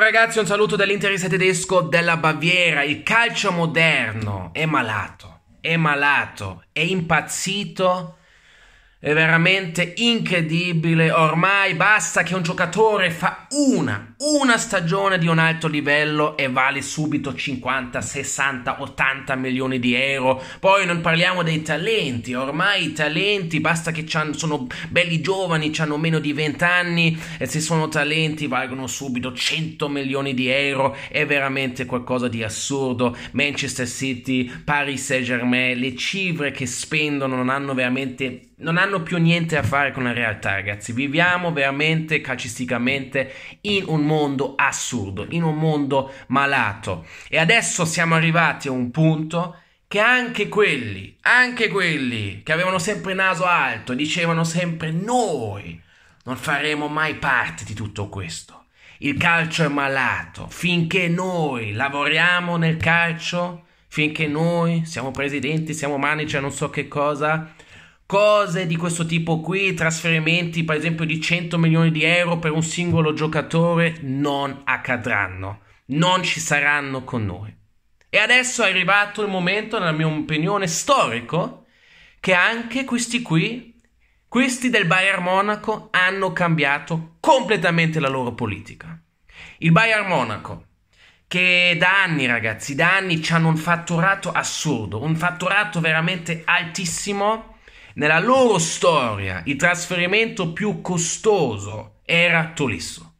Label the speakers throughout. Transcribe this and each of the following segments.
Speaker 1: ragazzi, un saluto dall'interista tedesco della Baviera. Il calcio moderno è malato, è malato, è impazzito, è veramente incredibile. Ormai basta che un giocatore fa una una stagione di un alto livello e vale subito 50, 60, 80 milioni di euro. Poi non parliamo dei talenti, ormai i talenti basta che sono belli giovani, hanno meno di 20 anni e se sono talenti valgono subito 100 milioni di euro, è veramente qualcosa di assurdo. Manchester City, Paris Saint-Germain, le cifre che spendono non hanno veramente non hanno più niente a fare con la realtà, ragazzi. Viviamo veramente calcisticamente in un mondo assurdo, in un mondo malato. E adesso siamo arrivati a un punto che anche quelli, anche quelli che avevano sempre naso alto, dicevano sempre noi non faremo mai parte di tutto questo. Il calcio è malato, finché noi lavoriamo nel calcio, finché noi siamo presidenti, siamo manager, non so che cosa, cose di questo tipo qui, trasferimenti per esempio di 100 milioni di euro per un singolo giocatore non accadranno, non ci saranno con noi. E adesso è arrivato il momento, nella mia opinione, storico, che anche questi qui, questi del Bayern Monaco, hanno cambiato completamente la loro politica. Il Bayern Monaco, che da anni ragazzi, da anni ci hanno un fatturato assurdo, un fatturato veramente altissimo, nella loro storia il trasferimento più costoso era Tolisso.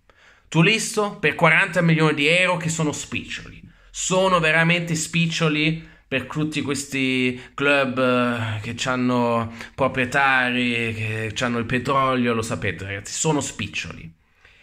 Speaker 1: Tolisso per 40 milioni di euro che sono spiccioli. Sono veramente spiccioli per tutti questi club eh, che hanno proprietari, che hanno il petrolio, lo sapete ragazzi, sono spiccioli.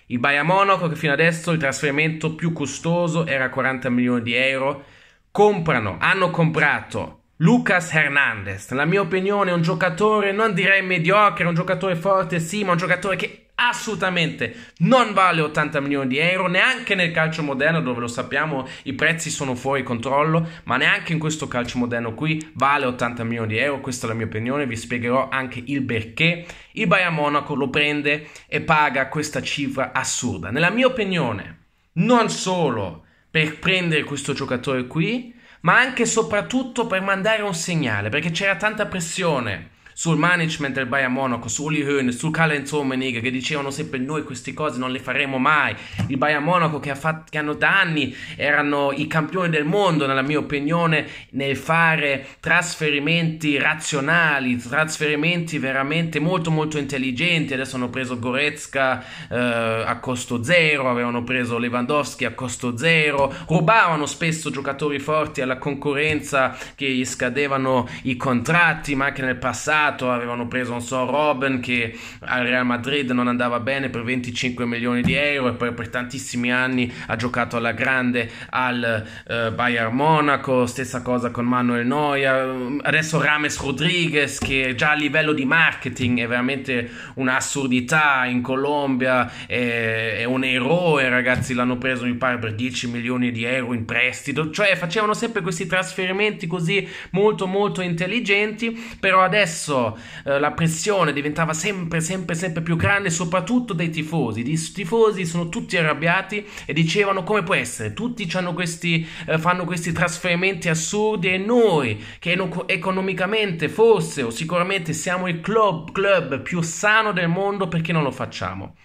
Speaker 1: Il Bayern Monaco, che fino adesso il trasferimento più costoso era 40 milioni di euro, comprano, hanno comprato Lucas Hernandez, la mia opinione, è un giocatore, non direi mediocre, un giocatore forte, sì, ma un giocatore che assolutamente non vale 80 milioni di euro, neanche nel calcio moderno dove lo sappiamo i prezzi sono fuori controllo, ma neanche in questo calcio moderno qui vale 80 milioni di euro, questa è la mia opinione, vi spiegherò anche il perché. Il Bayern Monaco lo prende e paga questa cifra assurda. Nella mia opinione, non solo per prendere questo giocatore qui, ma anche e soprattutto per mandare un segnale, perché c'era tanta pressione sul management del Bayern Monaco, su Uli Hoeneß, su Kalen Zomenig che dicevano sempre noi queste cose non le faremo mai, il Bayern Monaco che, ha fatto, che hanno da anni erano i campioni del mondo nella mia opinione nel fare trasferimenti razionali, trasferimenti veramente molto molto intelligenti, adesso hanno preso Goretzka eh, a costo zero, avevano preso Lewandowski a costo zero, rubavano spesso giocatori forti alla concorrenza che gli scadevano i contratti, ma anche nel passato mercato, avevano preso, non so, Robben che al Real Madrid non andava bene per 25 milioni di euro e poi per tantissimi anni ha giocato alla grande al eh, Bayern Monaco, stessa cosa con Manuel Neuer, adesso Rames Rodriguez che già a livello di marketing è veramente un'assurdità in Colombia, è, è un eroe ragazzi, l'hanno preso mi pare per 10 milioni di euro in prestito, cioè facevano sempre questi trasferimenti così molto molto intelligenti, però adesso peso, eh, la pressione diventava sempre, sempre, sempre più grande, soprattutto dei tifosi. I tifosi sono tutti arrabbiati e dicevano come può essere, tutti questi, eh, fanno questi trasferimenti assurdi e noi, che economicamente forse o sicuramente siamo il club, club più sano del mondo, perché non lo facciamo?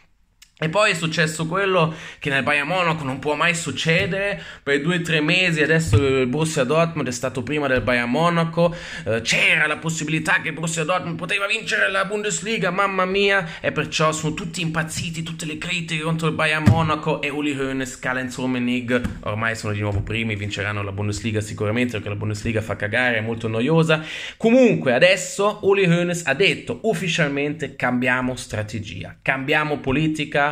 Speaker 1: E poi è successo quello che nel Bayern Monaco non può mai succedere, per due o tre mesi adesso il Borussia Dortmund è stato prima del Bayern Monaco, eh, c'era la possibilità che il Borussia Dortmund poteva vincere la Bundesliga, mamma mia, e perciò sono tutti impazziti, tutte le critiche contro il Bayern Monaco e Uli Hoeneß, Kalens Rummenig, ormai sono di nuovo primi, vinceranno la Bundesliga sicuramente perché la Bundesliga fa cagare, è molto noiosa. Comunque adesso Uli Hoeneß ha detto ufficialmente cambiamo strategia, cambiamo politica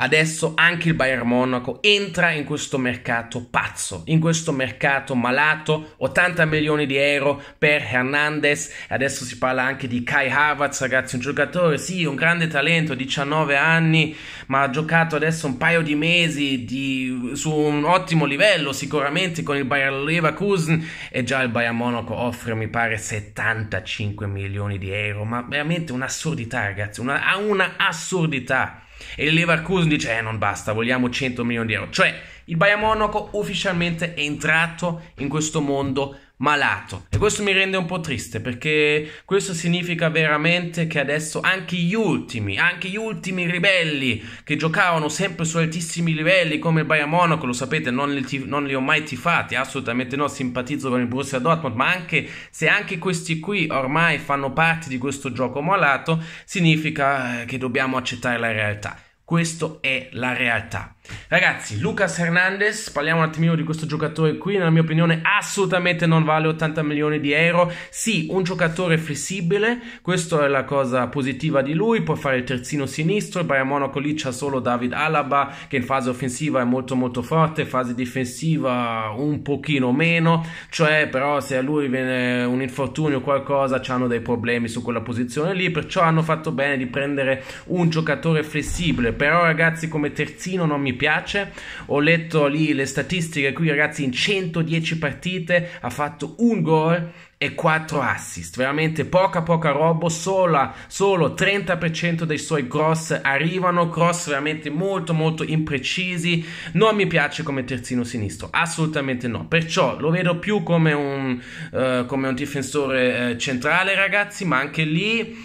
Speaker 1: adesso anche il Bayern Monaco entra in questo mercato pazzo, in questo mercato malato, 80 milioni di euro per Hernandez, adesso si parla anche di Kai Havertz, ragazzi, un giocatore, sì, un grande talento, 19 anni, ma ha giocato adesso un paio di mesi di, su un ottimo livello, sicuramente con il Bayern Leverkusen e già il Bayern Monaco offre, mi pare, 75 milioni di euro, ma veramente un'assurdità, ragazzi, una, una assurdità. E il Leverkusen dice, eh non basta, vogliamo 100 milioni di euro. Cioè, il Bayern Monaco ufficialmente è entrato in questo mondo malato. E questo mi rende un po' triste perché questo significa veramente che adesso anche gli ultimi, anche gli ultimi ribelli che giocavano sempre su altissimi livelli come il Bayern Monaco, lo sapete, non li, non li ho mai tifati, assolutamente no, simpatizzo con il Borussia Dortmund, ma anche se anche questi qui ormai fanno parte di questo gioco malato, significa eh, che dobbiamo accettare la realtà. Questo è la realtà. Ragazzi, Lucas Hernandez, parliamo un attimino di questo giocatore qui, nella mia opinione assolutamente non vale 80 milioni di euro. Sì, un giocatore flessibile, questa è la cosa positiva di lui, può fare il terzino sinistro, il Bayern Monaco lì c'ha solo David Alaba che in fase offensiva è molto molto forte, in fase difensiva un pochino meno, cioè però se a lui viene un infortunio o qualcosa hanno dei problemi su quella posizione lì, perciò hanno fatto bene di prendere un giocatore flessibile, però ragazzi come terzino non mi piace. Ho letto lì le statistiche, qui ragazzi in 110 partite ha fatto un gol e 4 assist, veramente poca poca roba, sola, solo 30% dei suoi cross arrivano, cross veramente molto molto imprecisi, non mi piace come terzino sinistro, assolutamente no, perciò lo vedo più come un, uh, come un difensore uh, centrale ragazzi, ma anche lì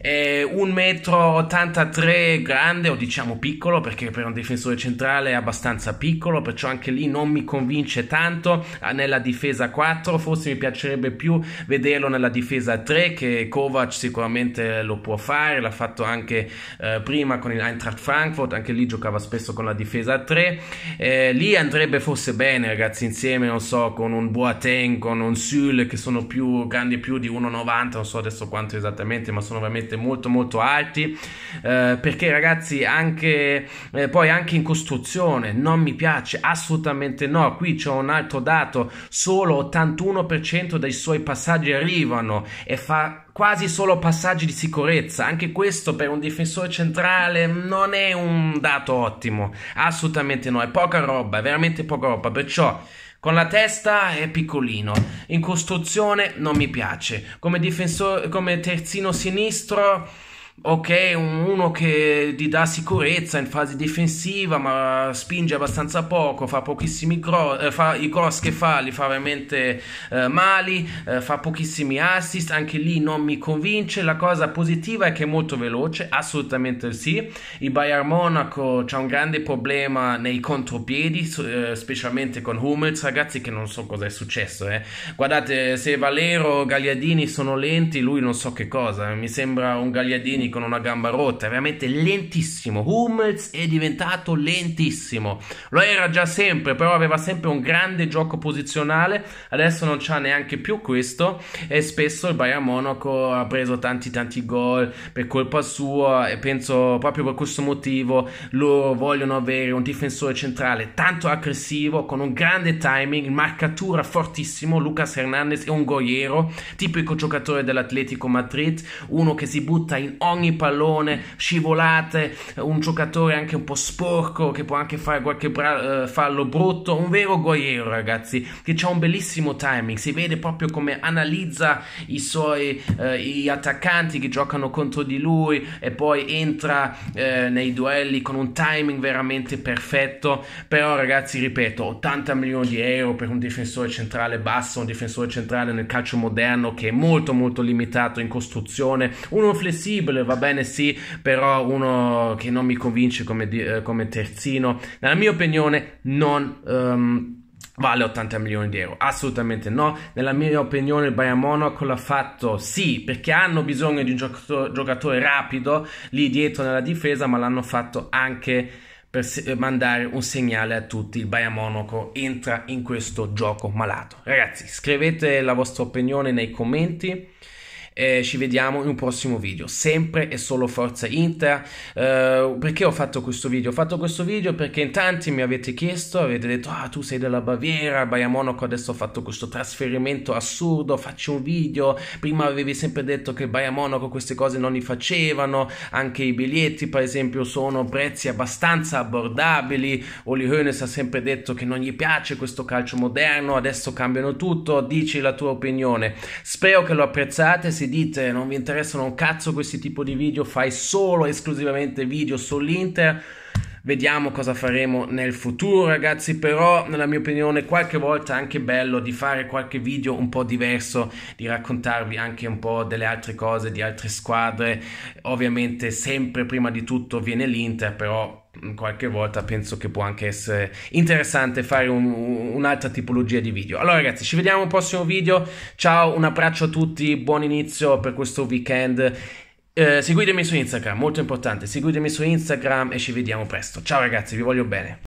Speaker 1: eh, 1,83 m grande o diciamo piccolo perché per un difensore centrale è abbastanza piccolo, perciò anche lì non mi convince tanto ah, nella difesa 4, forse mi piacerebbe più vederlo nella difesa 3 che Kovac sicuramente lo può fare, l'ha fatto anche eh, prima con il Eintracht Frankfurt, anche lì giocava spesso con la difesa 3, eh, lì andrebbe forse bene ragazzi insieme, non so, con un Boateng, con un Sul che sono più grandi più di 1,90, non so adesso quanto esattamente, ma sono veramente sicuramente molto molto alti eh, perché ragazzi anche eh, poi anche in costruzione non mi piace assolutamente no qui c'è un altro dato solo 81% dei suoi passaggi arrivano e fa quasi solo passaggi di sicurezza. Anche questo per un difensore centrale non è un dato ottimo, assolutamente no, è poca roba, è veramente poca roba, perciò con la testa è piccolino. In costruzione non mi piace. Come, difenso- come terzino sinistro ok, uno che ti dà sicurezza in fase difensiva, ma spinge abbastanza poco, fa pochissimi cross, eh, fa, i cross che fa li fa veramente eh, mali, eh, fa pochissimi assist, anche lì non mi convince. La cosa positiva è che è molto veloce, assolutamente sì. Il Bayern Monaco c'è un grande problema nei contropiedi, eh, specialmente con Hummels, ragazzi che non so cosa è successo. Eh. Guardate, se Valero Gagliardini sono lenti, lui non so che cosa, eh. mi sembra un Gagliardini Tony con una gamba rotta, è veramente lentissimo. Hummels è diventato lentissimo. Lo era già sempre, però aveva sempre un grande gioco posizionale. Adesso non c'ha neanche più questo. E spesso il Bayern Monaco ha preso tanti, tanti gol per colpa sua. E penso proprio per questo motivo loro vogliono avere un difensore centrale tanto aggressivo, con un grande timing, marcatura fortissimo. Lucas Hernandez è un goiero, tipico giocatore dell'Atletico Madrid, uno che si butta in ogni ogni pallone, scivolate, un giocatore anche un po' sporco che può anche fare qualche bra- eh, fallo brutto, un vero guerriero ragazzi che ha un bellissimo timing, si vede proprio come analizza i suoi eh, gli attaccanti che giocano contro di lui e poi entra eh, nei duelli con un timing veramente perfetto, però ragazzi ripeto 80 milioni di euro per un difensore centrale basso, un difensore centrale nel calcio moderno che è molto molto limitato in costruzione, uno flessibile Bale va bene sì, però uno che non mi convince come, eh, come terzino, nella mia opinione non... Um, vale 80 milioni di euro? Assolutamente no. Nella mia opinione il Bayern Monaco l'ha fatto sì, perché hanno bisogno di un giocato- giocatore rapido lì dietro nella difesa, ma l'hanno fatto anche per mandare un segnale a tutti. Il Bayern Monaco entra in questo gioco malato. Ragazzi, scrivete la vostra opinione nei commenti eh, ci vediamo in un prossimo video. Sempre e solo Forza Inter. Eh, perché ho fatto questo video? Ho fatto questo video perché in tanti mi avete chiesto, avete detto, ah tu sei della Baviera, vai a Monaco, adesso ho fatto questo trasferimento assurdo, faccio un video. Prima avevi sempre detto che vai a Monaco queste cose non li facevano, anche i biglietti per esempio sono prezzi abbastanza abbordabili. Oli Hoeneß ha sempre detto che non gli piace questo calcio moderno, adesso cambiano tutto, dici la tua opinione. Spero che lo apprezzate, si dite non vi interessano un cazzo questi tipi di video, fai solo esclusivamente video sull'Inter. Vediamo cosa faremo nel futuro, ragazzi. Però, nella mia opinione, qualche volta è anche bello di fare qualche video un po' diverso, di raccontarvi anche un po' delle altre cose, di altre squadre. Ovviamente, sempre prima di tutto viene l'Inter, però Mm, qualche volta penso che può anche essere interessante fare un, un'altra tipologia di video. Allora ragazzi, ci vediamo al prossimo video. Ciao, un abbraccio a tutti, buon inizio per questo weekend. Eh, seguitemi su Instagram, molto importante, seguitemi su Instagram e ci vediamo presto. Ciao ragazzi, vi voglio bene.